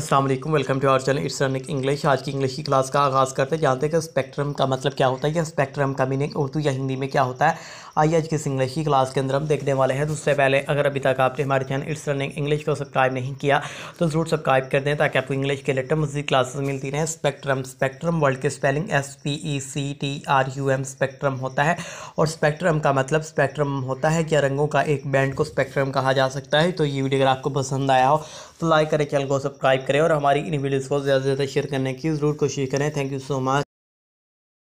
अस्सलाम वालेकुम welcome to our channel it's running English आज की इंग्लिश की क्लास का आगाज़ करते हैं जानते हैं कि स्पेक्ट्रम का मतलब क्या होता है या स्पेक्ट्रम का मीनिंग उर्दू या हिंदी में क्या होता है आइए आज की इस इंग्लिश की क्लास के अंदर हम देखने वाले हैं तो उससे पहले अगर अभी तक आपने हमारे चैनल इट्स रनिंग इंग्लिश को सब्सक्राइब नहीं किया तो ज़रूर सब्सक्राइब कर दें ताकि आपको इंग्लिश के लेटर मजीद क्लासेस मिलती रहें स्पेक्ट्रम स्पेक्ट्रम वर्ल्ड के spelling S P E C T R U M spectrum होता है और स्पेक्ट्रम का मतलब स्पेक्ट्रम होता है क्या रंगों का एक बैंड को स्पेक्ट्रम कहा जा सकता है तो ये वीडियो अगर आपको पसंद आया हो तो लाइक करें चैनल को सब्सक्राइब लाइक करें और हमारी इन वीडियोज़ को ज़्यादा से ज़्यादा शेयर करने की ज़रूर कोशिश करें थैंक यू सो मच